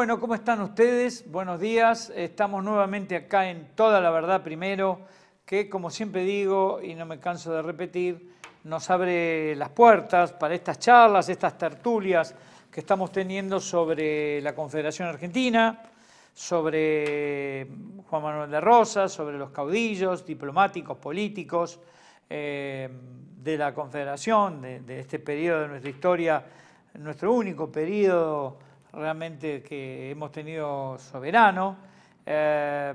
Bueno, ¿cómo están ustedes? Buenos días. Estamos nuevamente acá en Toda la Verdad Primero, que como siempre digo y no me canso de repetir, nos abre las puertas para estas charlas, estas tertulias que estamos teniendo sobre la Confederación Argentina, sobre Juan Manuel de Rosa, sobre los caudillos diplomáticos, políticos eh, de la Confederación, de, de este periodo de nuestra historia, nuestro único periodo realmente que hemos tenido soberano. Eh,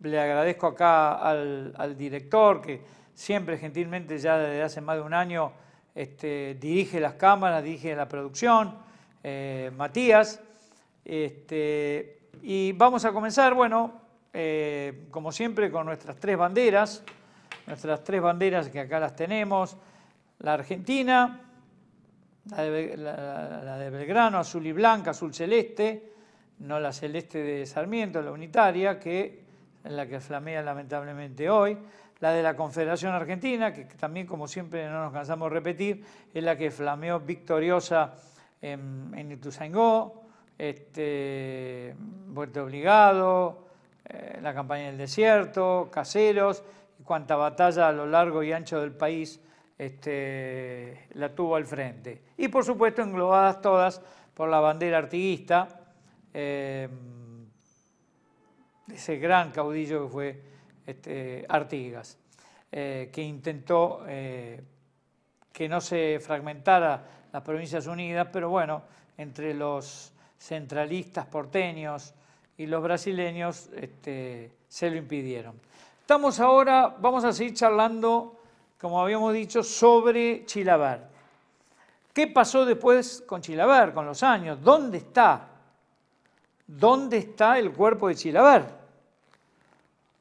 le agradezco acá al, director que siempre gentilmente ya desde hace más de un año este, dirige las cámaras, dirige la producción, eh, Matías. Este, y vamos a comenzar, bueno, eh, como siempre, con nuestras tres banderas, nuestras tres banderas que acá las tenemos, la Argentina, la de, Belgrano, azul y blanca, azul celeste, no la celeste de Sarmiento, la unitaria, que es la que flamea lamentablemente hoy, la de la Confederación Argentina, que también como siempre no nos cansamos de repetir, es la que flameó victoriosa en, Ituzaingó, este, Obligado, eh, la campaña del desierto, Caseros, y cuánta batalla a lo largo y ancho del país este, la tuvo al frente. Y por supuesto englobadas todas por la bandera artiguista, eh, ese gran caudillo que fue este, Artigas, eh, que intentó eh, que no se fragmentara las provincias unidas, pero bueno, entre los centralistas porteños y los brasileños este, se lo impidieron. Estamos ahora, vamos a seguir charlando como habíamos dicho, sobre Chilabar. ¿Qué pasó después con Chilabar, con los años? ¿Dónde está? ¿Dónde está el cuerpo de Chilabar?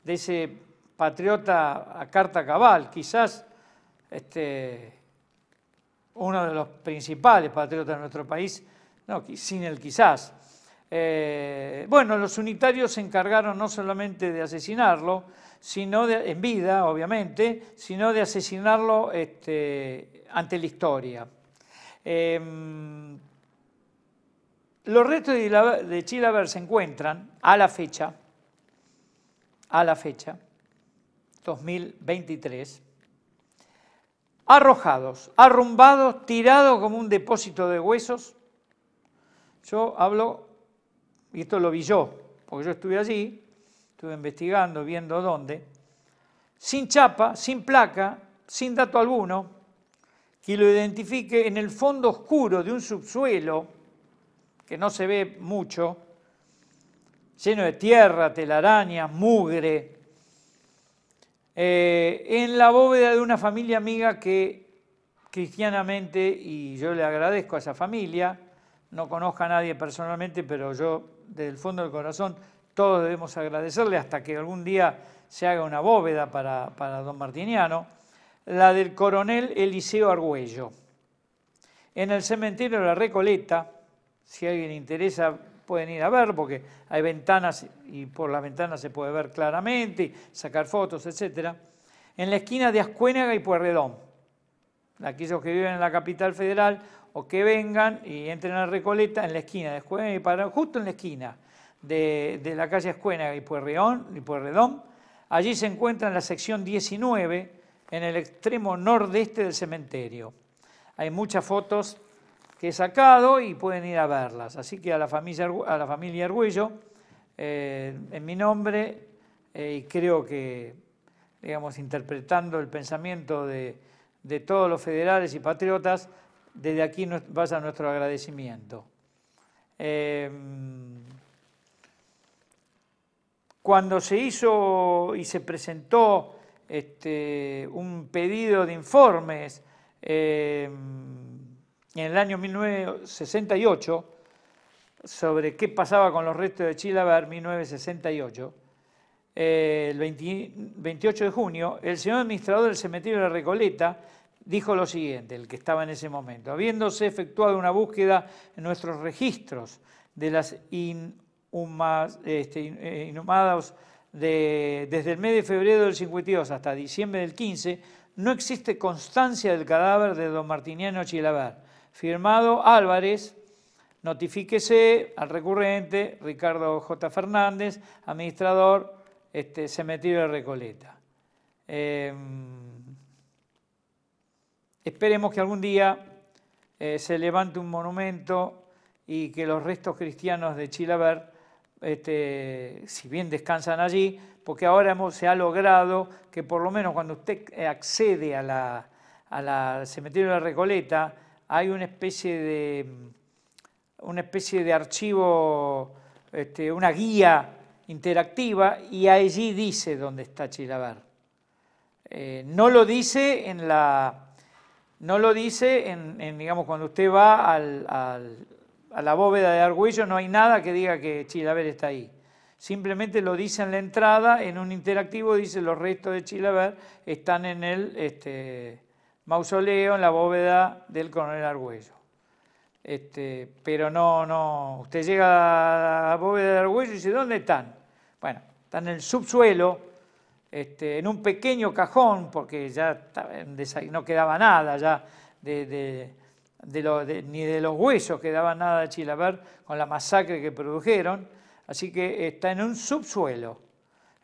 De ese patriota a carta cabal, quizás este, uno de los principales patriotas de nuestro país, sin el quizás. Eh, bueno, los unitarios se encargaron no solamente de asesinarlo, sino de, en vida, obviamente, sino de asesinarlo este, ante la historia. Em, los restos de, de se encuentran a la fecha, a la fecha, 2023, arrojados, arrumbados, tirados como un depósito de huesos. Yo hablo, y esto lo vi yo, porque yo estuve allí, estuve investigando, viendo dónde, sin chapa, sin placa, sin dato alguno, que lo identifique en el fondo oscuro de un subsuelo, que no se ve mucho, lleno de tierra, telaraña, mugre, eh, en la bóveda de una familia amiga que cristianamente, y yo le agradezco a esa familia, no conozco a nadie personalmente, pero yo desde el fondo del corazón todos debemos agradecerle hasta que algún día se haga una bóveda para, don Martiniano, la del coronel Eliseo Argüello. En el cementerio de la Recoleta, si alguien interesa, pueden ir a ver porque hay ventanas y por las ventanas se puede ver claramente, sacar fotos, etc. En la esquina de Ascuénaga y Puerredón. Aquellos que viven en la capital federal o que vengan y entren a Recoleta en la esquina de Ascuénaga y Puerredón, justo en la esquina de, la calle Escuena y Pueyrredón Allí se encuentra en la sección 19, en el extremo nordeste del cementerio. Hay muchas fotos que he sacado y pueden ir a verlas. Así que a la familia, a la familia Argüello, eh, en mi nombre, eh, y creo que, digamos, interpretando el pensamiento de, todos los federales y patriotas, desde aquí vaya nuestro agradecimiento. Eh, cuando se hizo y se presentó este, un pedido de informes eh, en el año 1968 sobre qué pasaba con los restos de Chilaver 1968, eh, el 28 de junio, el señor administrador del cementerio de la Recoleta dijo lo siguiente, el que estaba en ese momento, habiéndose efectuado una búsqueda en nuestros registros de las in este, eh, inhumados desde el mes de febrero del 52 hasta diciembre del 15, no existe constancia del cadáver de don Martiniano Chilaver. Firmado Álvarez, notifíquese al recurrente Ricardo J. Fernández, administrador este, Cementerio de Recoleta. Em, esperemos que algún día eh, se levante un monumento y que los restos cristianos de Chilaver este, si bien descansan allí, porque ahora hemos, se ha logrado que por lo menos cuando usted accede a al cementerio de la Recoleta, hay una especie de, una especie de archivo, este, una guía interactiva y allí dice dónde está Chilabar. Eh, no lo dice en la... No lo dice en, digamos, cuando usted va al a la bóveda de Argüello no hay nada que diga que Chilaver está ahí. Simplemente lo dice en la entrada, en un interactivo dice los restos de Chilaver están en el este, mausoleo, en la bóveda del coronel Argüello. Este, pero no, no, usted llega a la bóveda de Argüello y dice, ¿dónde están? Bueno, están en el subsuelo, este, en un pequeño cajón, porque ya no quedaba nada ya de ni de los huesos que quedaba nada de Chilaver con la masacre que produjeron. Así que está en un subsuelo,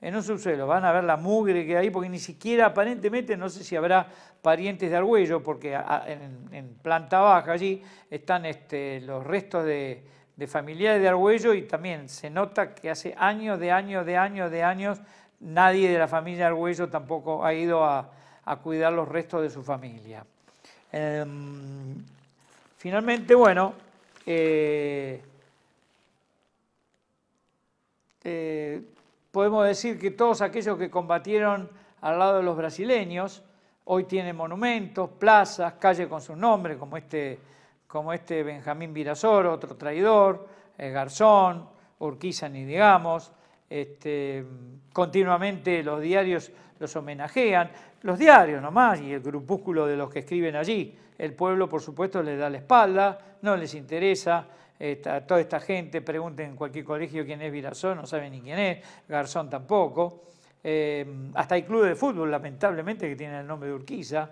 en un subsuelo. Van a ver la mugre que hay, porque ni siquiera aparentemente, no sé si habrá parientes de Argüello, porque en, planta baja allí están este, los restos de, familiares de Argüello y también se nota que hace años, de años, de años, de años, nadie de la familia Argüello tampoco ha ido a, cuidar los restos de su familia. Em, Finalmente, bueno, eh, eh, podemos decir que todos aquellos que combatieron al lado de los brasileños, hoy tienen monumentos, plazas, calles con sus nombres, como este, como este Benjamín Virasoro, otro traidor, el Garzón, Urquiza, ni digamos, este, continuamente los diarios los homenajean, los diarios nomás y el grupúsculo de los que escriben allí. El pueblo, por supuesto, les da la espalda, no les interesa. toda esta gente, pregunten en cualquier colegio quién es Virazón, no saben ni quién es, Garzón tampoco. Eh, hasta hay clubes de fútbol, lamentablemente, que tienen el nombre de Urquiza.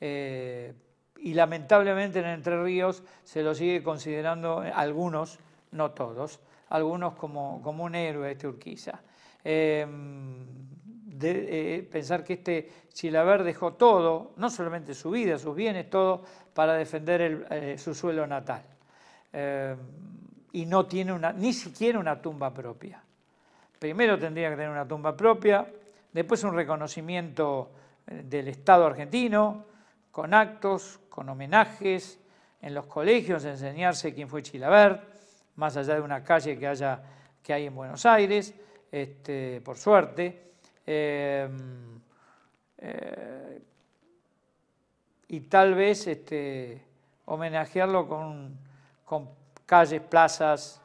Eh, y lamentablemente en Entre Ríos se lo sigue considerando algunos, no todos, algunos como, como un héroe este Urquiza. Em, eh, pensar que este Chilabert dejó todo, no solamente su vida, sus bienes, todo, para defender eh, su suelo natal. Em, y no tiene una, ni siquiera una tumba propia. Primero tendría que tener una tumba propia, después un reconocimiento eh, del Estado argentino, con actos, con homenajes, en los colegios enseñarse quién fue Chilabert, más allá de una calle que, hay en Buenos Aires, este, por suerte. Em, eh, y tal vez este, homenajearlo con, calles, plazas,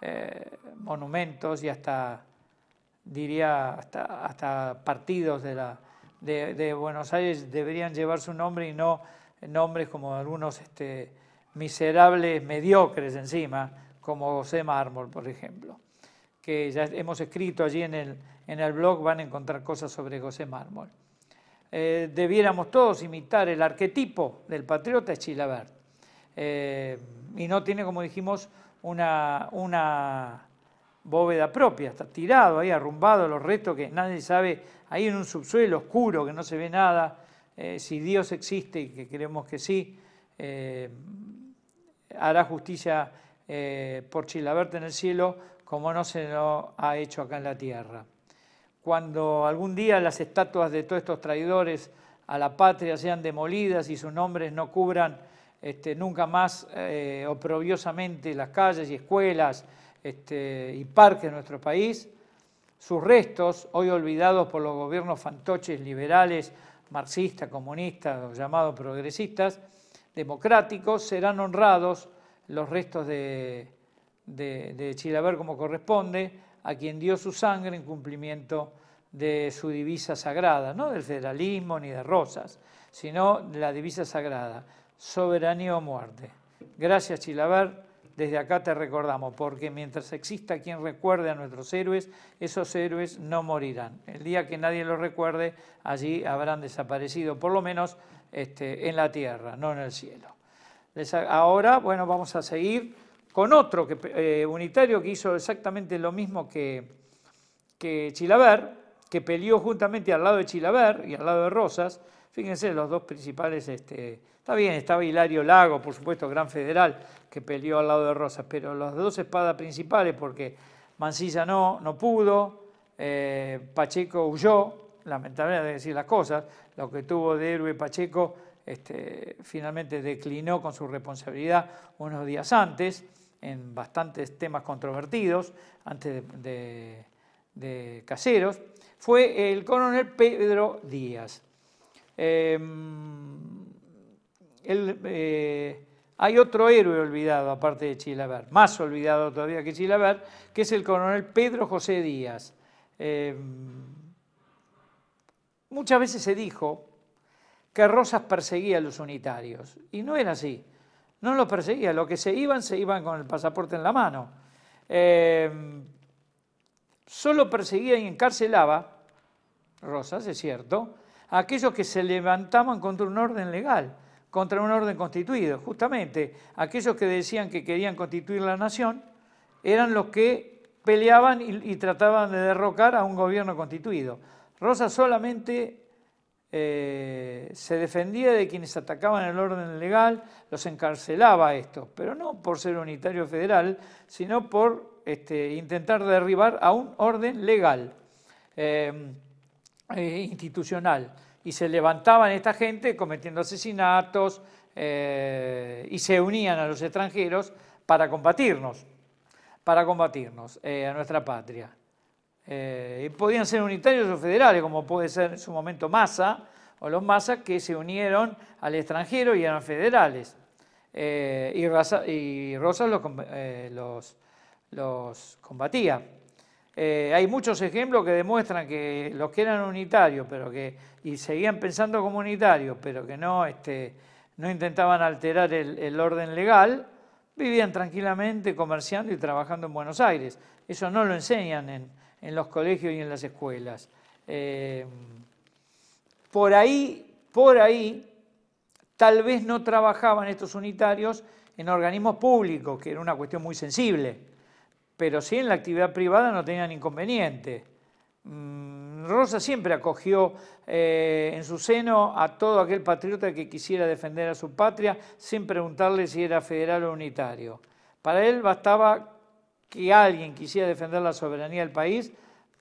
eh, monumentos y hasta, diría, hasta, partidos de, Buenos Aires deberían llevar su nombre y no nombres como algunos este, miserables, mediocres encima, como José Mármol, por ejemplo, que ya hemos escrito allí en el, en el blog, van a encontrar cosas sobre José Mármol. Eh, debiéramos todos imitar el arquetipo del patriota Chilabert. Eh, y no tiene, como dijimos, una, una bóveda propia, está tirado ahí, arrumbado, los restos que nadie sabe, ahí en un subsuelo oscuro que no se ve nada, eh, si Dios existe, y que creemos que sí, hará justicia eh, por Chilabert en el cielo, como no se lo ha hecho acá en la tierra. Cuando algún día las estatuas de todos estos traidores a la patria sean demolidas y sus nombres no cubran este, nunca más eh, oprobiosamente las calles y escuelas este, y parques de nuestro país, sus restos, hoy olvidados por los gobiernos fantoches liberales, marxistas, comunistas, llamados progresistas, democráticos, serán honrados los restos de, de, Chilaver como corresponde, a quien dio su sangre en cumplimiento de su divisa sagrada, no del federalismo ni de Rosas, sino de la divisa sagrada, soberanía o muerte. Gracias Chilaver, desde acá te recordamos, porque mientras exista quien recuerde a nuestros héroes, esos héroes no morirán. El día que nadie los recuerde, allí habrán desaparecido, por lo menos este, en la tierra, no en el cielo. Ahora, bueno, vamos a seguir con otro que, eh, unitario que hizo exactamente lo mismo que, que Chilaver, que peleó juntamente al lado de Chilaver y al lado de Rosas. Fíjense, los dos principales, este, está bien, estaba Hilario Lago, por supuesto, gran federal, que peleó al lado de Rosas, pero las dos espadas principales, porque Mancilla no, no pudo, eh, Pacheco huyó, lamentablemente decir las cosas, lo que tuvo de héroe Pacheco este, finalmente declinó con su responsabilidad unos días antes, en bastantes temas controvertidos, antes de, Caseros, fue el coronel Pedro Díaz. Em, eh, hay otro héroe olvidado, aparte de Chilaver, más olvidado todavía que Chilaver, que es el coronel Pedro José Díaz. Em, muchas veces se dijo que Rosas perseguía a los unitarios. Y no era así. No los perseguía. Los que se iban, se iban con el pasaporte en la mano. Eh, solo perseguía y encarcelaba, Rosas, es cierto, aquellos que se levantaban contra un orden legal, contra un orden constituido. Justamente, aquellos que decían que querían constituir la nación eran los que peleaban y trataban de derrocar a un gobierno constituido. Rosas solamente eh, se defendía de quienes atacaban el orden legal, los encarcelaba a estos, pero no por ser unitario federal, sino por este, intentar derribar a un orden legal, em, eh, institucional. Y se levantaban esta gente cometiendo asesinatos eh, y se unían a los extranjeros para combatirnos, para combatirnos a nuestra patria. Eh, podían ser unitarios o federales, como puede ser en su momento Massa o los Massa, que se unieron al extranjero y eran federales. Eh, y, Rosas eh, los, combatía. Eh, hay muchos ejemplos que demuestran que los que eran unitarios pero que, y seguían pensando como unitarios, pero que no, este, intentaban alterar el orden legal, vivían tranquilamente comerciando y trabajando en Buenos Aires. Eso no lo enseñan en, en los colegios y en las escuelas. Eh, por ahí, por ahí, tal vez no trabajaban estos unitarios en organismos públicos, que era una cuestión muy sensible, pero sí en la actividad privada no tenían inconveniente. Mm, Rosa siempre acogió eh, en su seno a todo aquel patriota que quisiera defender a su patria sin preguntarle si era federal o unitario. Para él bastaba que alguien quisiera defender la soberanía del país,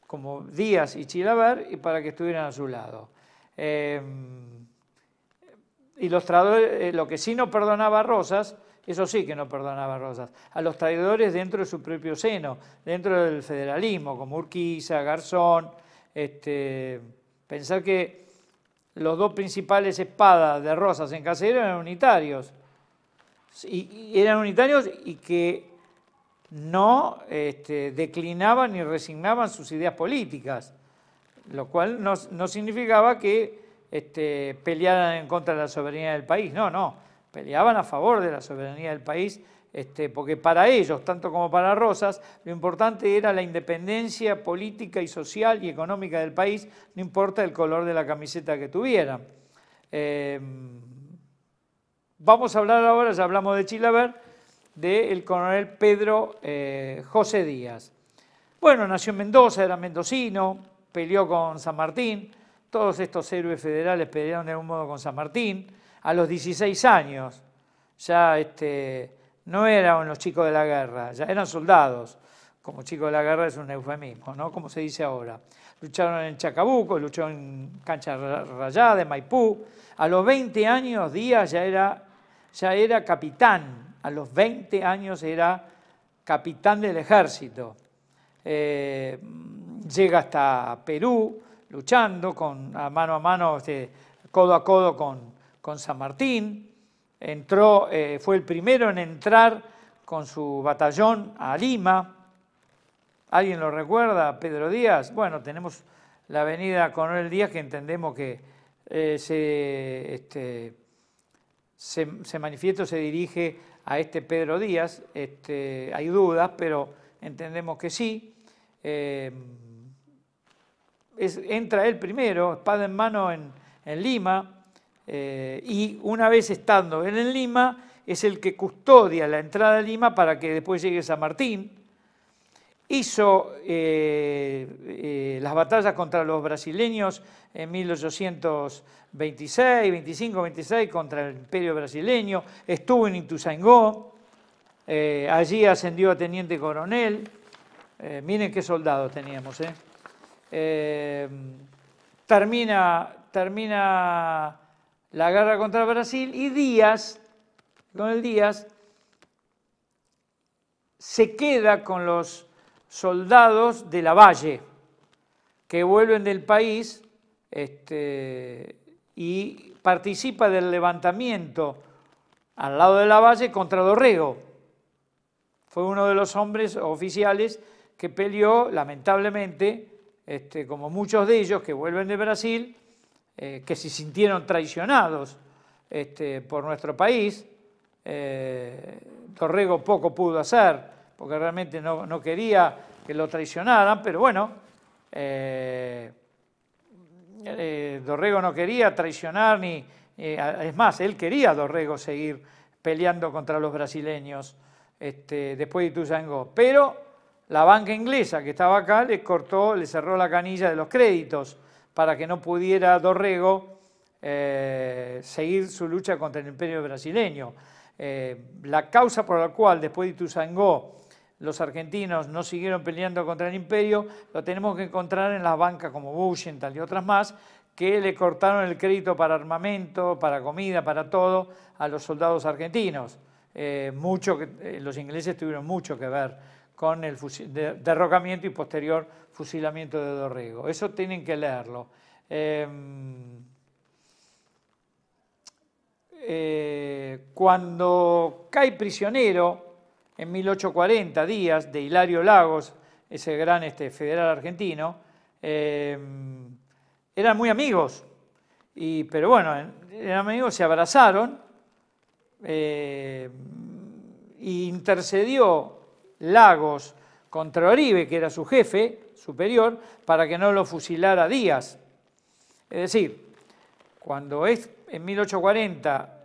como Díaz y Chilabar y para que estuvieran a su lado. Eh, y los traidores, eh, lo que sí no perdonaba a Rosas, eso sí que no perdonaba a Rosas, a los traidores dentro de su propio seno, dentro del federalismo, como Urquiza, Garzón, este, pensar que los dos principales espadas de Rosas en Casero eran unitarios, y eran unitarios y que no este, declinaban ni resignaban sus ideas políticas, lo cual no, significaba que este, pelearan en contra de la soberanía del país, no, no, peleaban a favor de la soberanía del país, este, porque para ellos, tanto como para Rosas, lo importante era la independencia política y social y económica del país, no importa el color de la camiseta que tuvieran. Em, vamos a hablar ahora, ya hablamos de Chilaver, del coronel Pedro eh, José Díaz. Bueno, nació en Mendoza, era mendocino, peleó con San Martín, todos estos héroes federales pelearon de algún modo con San Martín, a los 16 años ya este, no eran los chicos de la guerra, ya eran soldados, como chicos de la guerra es un eufemismo, ¿no? Como se dice ahora. Lucharon en Chacabuco, lucharon en Cancha Rayada, en Maipú. A los 20 años Díaz ya era, ya era capitán a los 20 años era capitán del ejército. Eh, llega hasta Perú luchando con, a mano a mano, este, codo a codo con, con San Martín. Entró, eh, fue el primero en entrar con su batallón a Lima. ¿Alguien lo recuerda? Pedro Díaz. Bueno, tenemos la avenida Coronel Díaz que entendemos que eh, se, este, se, se manifiesta, se dirige a este Pedro Díaz. Este, hay dudas, pero entendemos que sí. Eh, entra él primero, espada en mano en, Lima, eh, y una vez estando él en Lima, es el que custodia la entrada a Lima para que después llegue San Martín hizo eh, eh, las batallas contra los brasileños en 1826, 25, 26, contra el imperio brasileño, estuvo en Ituzaingó, eh, allí ascendió a teniente coronel, miren qué soldados teníamos, termina, termina la guerra contra Brasil y Díaz, con el Díaz, se queda con los soldados de la Valle que vuelven del país este, y participa del levantamiento al lado de la Valle contra Dorrego. Fue uno de los hombres oficiales que peleó, lamentablemente, este, como muchos de ellos que vuelven de Brasil, eh, que se sintieron traicionados este, por nuestro país. Eh, Dorrego poco pudo hacer porque realmente no, quería que lo traicionaran, pero bueno, eh, eh, Dorrego no quería traicionar ni... Eh, es más, él quería, Dorrego, seguir peleando contra los brasileños este, después de Ituzaingó, pero la banca inglesa que estaba acá le cortó, le cerró la canilla de los créditos para que no pudiera Dorrego seguir su lucha contra el imperio brasileño. la causa por la cual después de Ituzaingó los argentinos no siguieron peleando contra el imperio, lo tenemos que encontrar en las bancas como Bush y otras más, que le cortaron el crédito para armamento, para comida, para todo a los soldados argentinos. Eh, eh, los ingleses tuvieron mucho que ver con el derrocamiento y posterior fusilamiento de Dorrego. Eso tienen que leerlo. Em, eh, cuando cae prisionero, en 1840, Díaz, de Hilario Lagos, ese gran este, federal argentino, eh, eran muy amigos, y, pero bueno, eran amigos, se abrazaron, e intercedió Lagos contra Oribe, que era su jefe superior, para que no lo fusilara Díaz. Es decir, cuando es en 1840,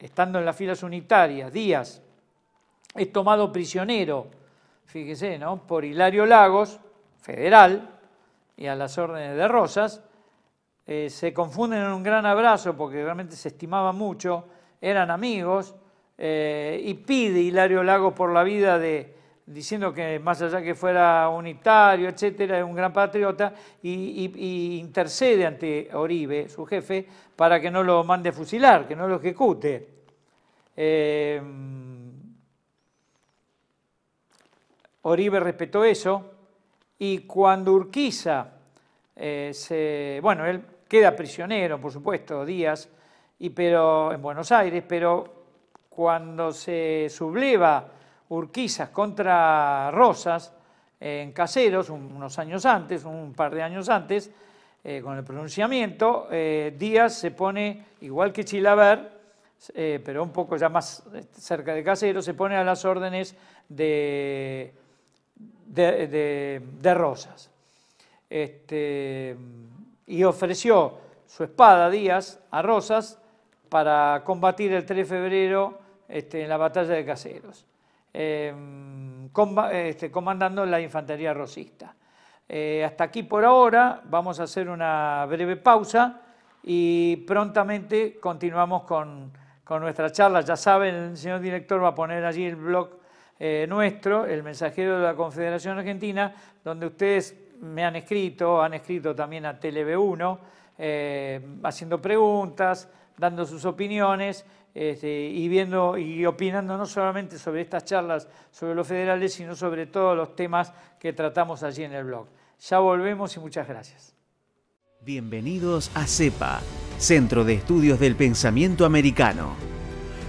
estando en las filas unitarias, Díaz es tomado prisionero, fíjese, ¿no? Por Hilario Lagos, federal, y a las órdenes de Rosas. Eh, se confunden en un gran abrazo porque realmente se estimaba mucho, eran amigos, eh, y pide Hilario Lagos por la vida de, diciendo que más allá que fuera unitario, etcétera, es un gran patriota, y, intercede ante Oribe, su jefe, para que no lo mande fusilar, que no lo ejecute. Eh, Oribe respetó eso y cuando Urquiza eh, se, bueno, él queda prisionero, por supuesto, Díaz, y pero en Buenos Aires, pero cuando se subleva Urquiza contra Rosas en Caseros, unos años antes, un par de años antes, eh, con el pronunciamiento, eh, Díaz se pone, igual que Chilaber, pero un poco ya más cerca de Caseros, se pone a las órdenes de de, Rosas. Este, y ofreció su espada Díaz a Rosas para combatir el 3 de febrero este, en la batalla de Caseros, em, este, comandando la infantería rosista. Eh, hasta aquí por ahora, vamos a hacer una breve pausa y prontamente continuamos con, con nuestra charla. Ya saben, el señor director va a poner allí el blog eh, nuestro, el mensajero de la Confederación Argentina, donde ustedes me han escrito, han escrito también a tlb 1 eh, haciendo preguntas, dando sus opiniones este, y viendo y opinando no solamente sobre estas charlas sobre los federales, sino sobre todos los temas que tratamos allí en el blog. Ya volvemos y muchas gracias. Bienvenidos a CEPA, Centro de Estudios del Pensamiento Americano.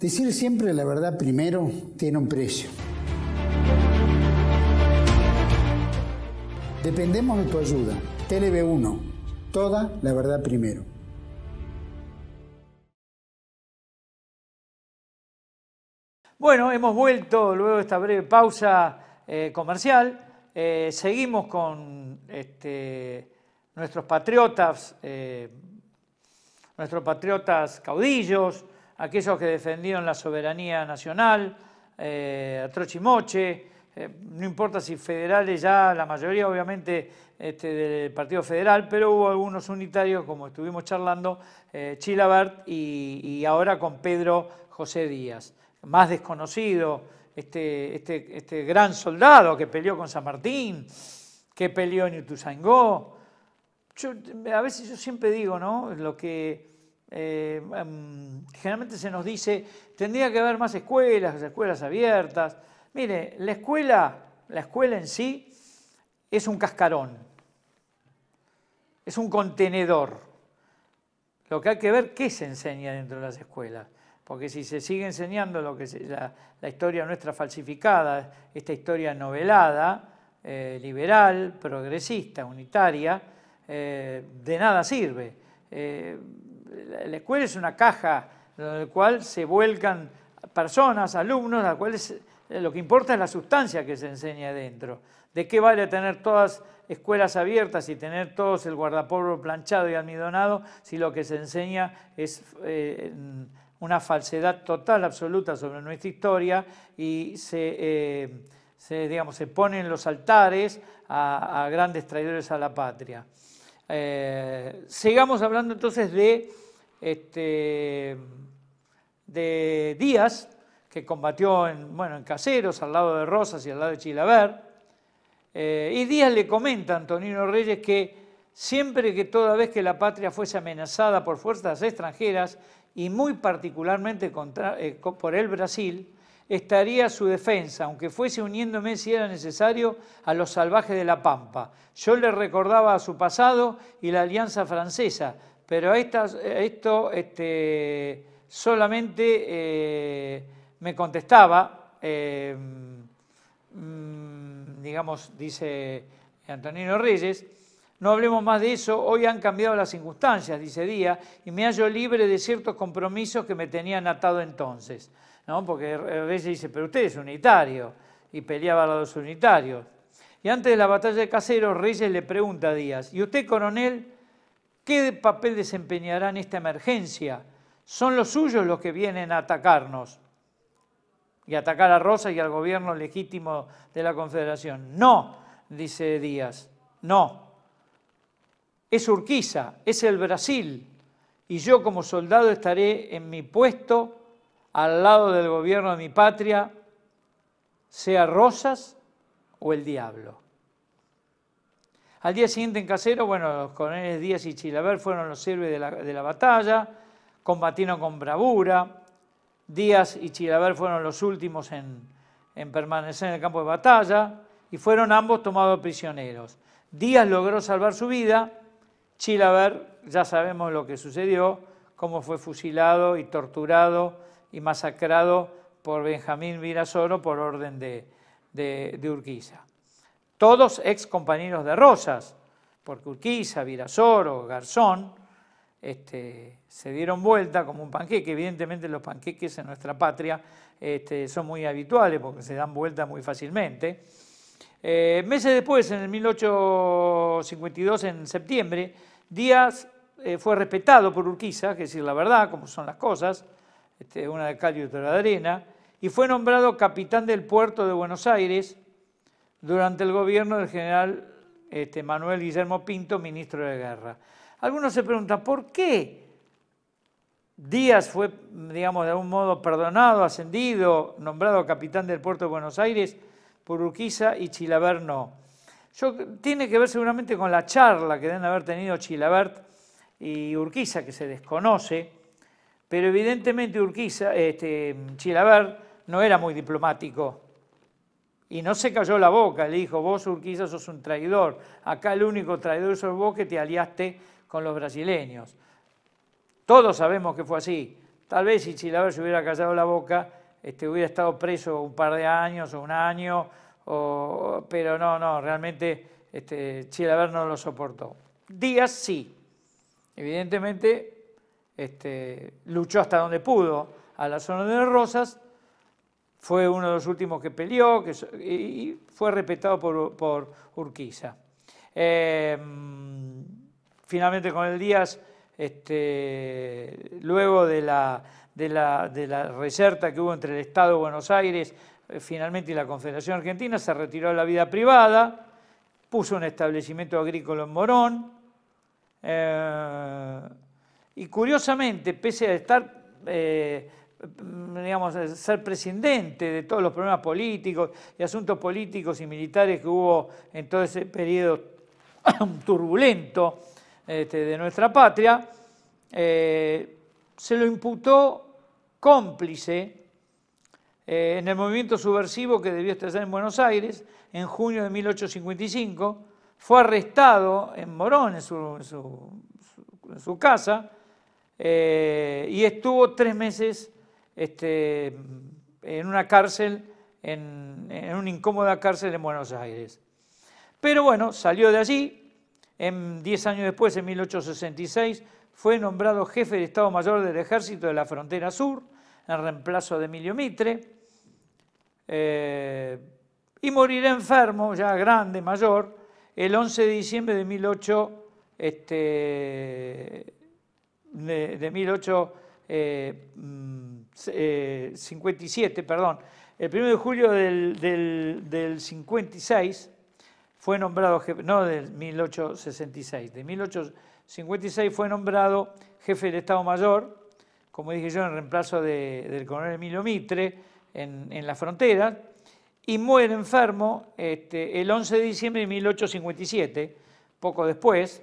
Decir siempre la verdad primero tiene un precio. Dependemos de tu ayuda. TLB1. Toda la verdad primero. Bueno, hemos vuelto luego de esta breve pausa eh, comercial. Eh, seguimos con este, nuestros patriotas, eh, nuestros patriotas caudillos, aquellos que defendieron la soberanía nacional, eh, Trochimoche, eh, no importa si federales ya, la mayoría obviamente este, del Partido Federal, pero hubo algunos unitarios, como estuvimos charlando, eh, Chilabert y, ahora con Pedro José Díaz, más desconocido, este, este, este gran soldado que peleó con San Martín, que peleó en Ituzaingó. a veces yo siempre digo, ¿no? Lo que eh, em, generalmente se nos dice, tendría que haber más escuelas, escuelas abiertas. Mire, la escuela, la escuela en sí es un cascarón, es un contenedor. Lo que hay que ver qué se enseña dentro de las escuelas, porque si se sigue enseñando lo que la, historia nuestra falsificada, esta historia novelada, eh, liberal, progresista, unitaria, eh, de nada sirve la escuela es una caja en la cual se vuelcan personas, alumnos, eh, lo que importa es la sustancia que se enseña dentro. ¿De qué vale tener todas escuelas abiertas y tener todos el guardapolvo planchado y almidonado si lo que se enseña es eh, una falsedad total, absoluta sobre nuestra historia y se, eh, se se ponen los altares a grandes traidores a la patria? Eh, sigamos hablando entonces de, este, de Díaz, que combatió en, bueno, en Caseros, al lado de Rosas y al lado de Chilaver. Eh, y Díaz le comenta a Antonino Reyes que siempre que toda vez que la patria fuese amenazada por fuerzas extranjeras y muy particularmente eh, por el Brasil, estaría su defensa, aunque fuese uniéndome si era necesario a los salvajes de la Pampa. Yo le recordaba a su pasado y la alianza francesa, pero esto este, solamente eh, me contestaba, eh, mm, digamos, dice Antonino Reyes, no hablemos más de eso, hoy han cambiado las circunstancias, dice Díaz, y me hallo libre de ciertos compromisos que me tenían atado entonces. ¿no? porque Reyes dice, pero usted es unitario, y peleaba a los unitarios. Y antes de la batalla de Caseros, Reyes le pregunta a Díaz, ¿y usted, coronel, qué papel desempeñará en esta emergencia? Son los suyos los que vienen a atacarnos y atacar a Rosa y al gobierno legítimo de la Confederación. No, dice Díaz, no. Es Urquiza, es el Brasil, y yo como soldado estaré en mi puesto al lado del gobierno de mi patria, sea Rosas o el diablo. Al día siguiente en Casero, bueno, los coroneles Díaz y Chilaver fueron los héroes de la, batalla, combatieron con bravura. Díaz y Chilaver fueron los últimos en, en permanecer en el campo de batalla y fueron ambos tomados prisioneros. Díaz logró salvar su vida, Chilaver ya sabemos lo que sucedió, cómo fue fusilado y torturado y masacrado por Benjamín Virasoro por orden de, de, Urquiza. Todos ex compañeros de Rosas, porque Urquiza, Virasoro, Garzón, este, se dieron vuelta como un panqueque. Evidentemente los panqueques en nuestra patria este, son muy habituales porque se dan vuelta muy fácilmente. Eh, meses después, en el 1852, en septiembre, Díaz eh, fue respetado por Urquiza, que decir la verdad, como son las cosas, este, una de Cali y de arena, y fue nombrado capitán del puerto de Buenos Aires durante el gobierno del general este, Manuel Guillermo Pinto, ministro de Guerra. Algunos se preguntan, ¿por qué Díaz fue, digamos, de algún modo perdonado, ascendido, nombrado capitán del puerto de Buenos Aires por Urquiza y Chilabert no? Yo, tiene que ver seguramente con la charla que deben haber tenido Chilabert y Urquiza, que se desconoce, pero evidentemente Urquiza, este, Chilaver no era muy diplomático y no se cayó la boca, le dijo, vos Urquiza sos un traidor, acá el único traidor sos vos que te aliaste con los brasileños. Todos sabemos que fue así. Tal vez si Chilaver se hubiera callado la boca, este, hubiera estado preso un par de años o un año, pero no, no, realmente este, Chilaver no lo soportó. Díaz sí. Evidentemente este, luchó hasta donde pudo a la zona de Rosas, fue uno de los últimos que peleó y fue respetado por, Urquiza. Em, finalmente con el Díaz, este, luego de la, de, la, de reserta que hubo entre el Estado de Buenos Aires eh, finalmente la Confederación Argentina se retiró de la vida privada, puso un establecimiento agrícola en Morón, eh, y curiosamente, pese a estar, eh, digamos, ser presidente de todos los problemas políticos y asuntos políticos y militares que hubo en todo ese periodo turbulento este, de nuestra patria, eh, se lo imputó cómplice eh, en el movimiento subversivo que debió estallar en Buenos Aires en junio de 1855. Fue arrestado en Morón, en su casa, eh, y estuvo tres meses este, en una cárcel, en, una incómoda cárcel en Buenos Aires. Pero bueno, salió de allí, en, diez años después, en 1866, fue nombrado jefe de Estado Mayor del Ejército de la Frontera Sur, en reemplazo de Emilio Mitre, eh, y morirá enfermo, ya grande, mayor, el 11 de diciembre de 1866 de, 1857, eh, mm, eh, perdón, el 1 de julio del, 56 fue nombrado no del 1866, de 1856 fue nombrado jefe del Estado Mayor, como dije yo, en reemplazo del coronel Emilio Mitre en, en la frontera, y muere enfermo este, el 11 de diciembre de 1857, poco después,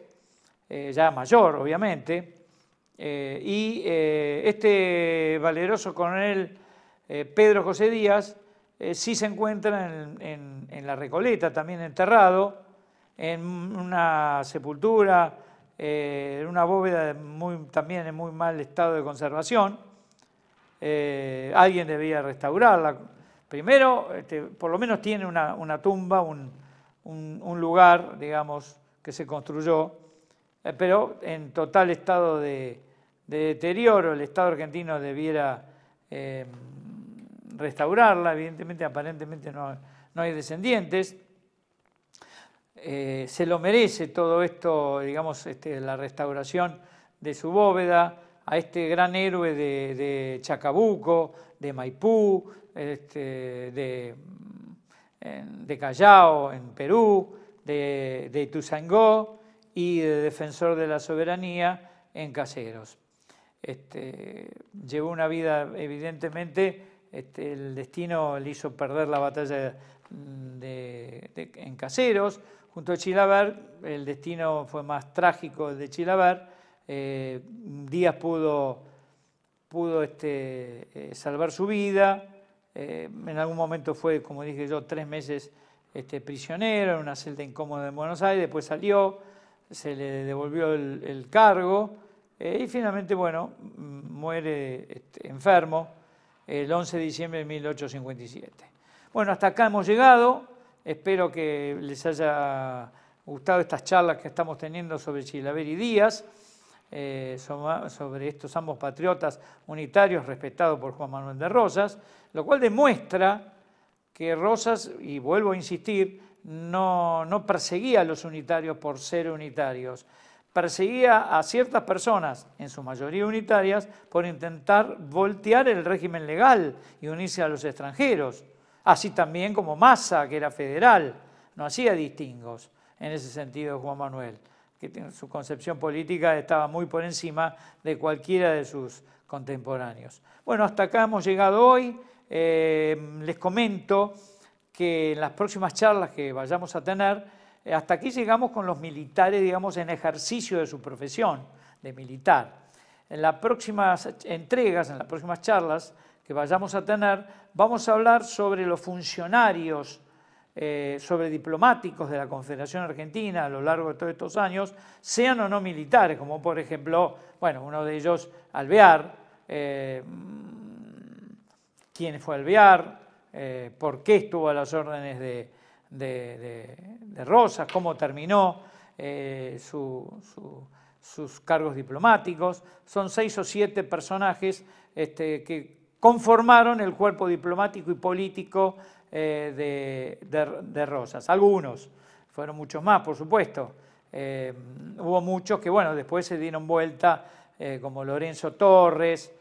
eh, ya mayor obviamente, eh, y eh, este valeroso coronel eh, Pedro José Díaz sí se encuentra en, la Recoleta, también enterrado, en una sepultura, en una bóveda muy, también en muy mal estado de conservación. alguien debía restaurarla. Primero, este, por lo menos tiene una, tumba, un lugar, digamos, que se construyó pero en total estado de, de deterioro, el Estado argentino debiera eh, restaurarla, evidentemente, aparentemente no, hay descendientes. Eh, se lo merece todo esto, digamos, este, la restauración de su bóveda a este gran héroe de, Chacabuco, de Maipú, este, de, Callao, en Perú, de, de Ituzaingó y de defensor de la soberanía en Caseros. Este, llevó una vida, evidentemente, este, el destino le hizo perder la batalla en Caseros. Junto a Chilaver, el destino fue más trágico de Chilabar, eh, Díaz pudo, este, eh, salvar su vida. Eh, en algún momento fue, como dije yo, tres meses este, prisionero en una celda incómoda en Buenos Aires. Después salió, se le devolvió el cargo. Eh, y finalmente, bueno, muere este, enfermo el 11 de diciembre de 1857. Bueno, hasta acá hemos llegado. Espero que les haya gustado estas charlas que estamos teniendo sobre Chilaver y Díaz, eh, sobre estos ambos patriotas unitarios respetados por Juan Manuel de Rosas, lo cual demuestra que Rosas, y vuelvo a insistir, no, no perseguía a los unitarios por ser unitarios, perseguía a ciertas personas, en su mayoría unitarias, por intentar voltear el régimen legal y unirse a los extranjeros, así también como Massa, que era federal, no hacía distingos en ese sentido Juan Manuel, que su concepción política estaba muy por encima de cualquiera de sus contemporáneos. Bueno, hasta acá hemos llegado hoy. Eh, les comento que en las próximas charlas que vayamos a tener, eh, hasta aquí llegamos con los militares, digamos, en ejercicio de su profesión de militar. En las próximas entregas, en las próximas charlas que vayamos a tener, vamos a hablar sobre los funcionarios, eh, sobre diplomáticos de la Confederación Argentina a lo largo de todos estos años, sean o no militares, como por ejemplo, bueno, uno de ellos, Alvear, eh, mm, quién fue Alvear, por qué estuvo a las órdenes de, de, Rosas, cómo terminó eh, sus cargos diplomáticos. Son seis o siete personajes este, que conformaron el cuerpo diplomático y político eh, de, Rosas. Algunos, fueron muchos más, por supuesto. Eh, hubo muchos que, bueno, después se dieron vuelta, como Lorenzo Torres,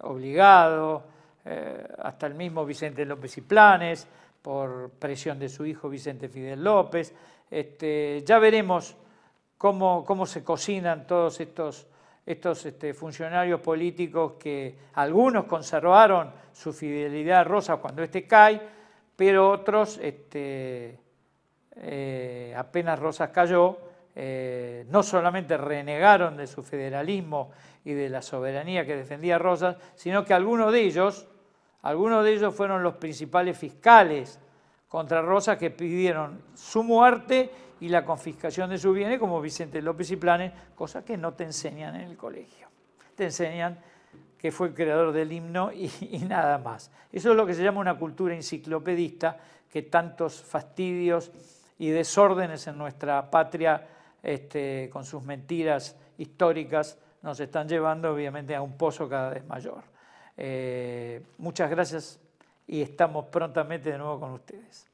Obligado, eh, hasta el mismo Vicente López y Planes, por presión de su hijo Vicente Fidel López. Este, ya veremos cómo, cómo, se cocinan todos estos, estos este, funcionarios políticos que algunos conservaron su fidelidad a Rosas cuando este cae, pero otros, este, eh, apenas Rosas cayó, eh, no solamente renegaron de su federalismo y de la soberanía que defendía Rosas, sino que algunos de ellos, algunos de ellos fueron los principales fiscales contra Rosas que pidieron su muerte y la confiscación de sus bienes, como Vicente López y Planes, cosa que no te enseñan en el colegio. Te enseñan que fue el creador del himno y, nada más. Eso es lo que se llama una cultura enciclopedista, que tantos fastidios y desórdenes en nuestra patria, este, con sus mentiras históricas, nos están llevando obviamente a un pozo cada vez mayor. Eh, muchas gracias y estamos prontamente de nuevo con ustedes.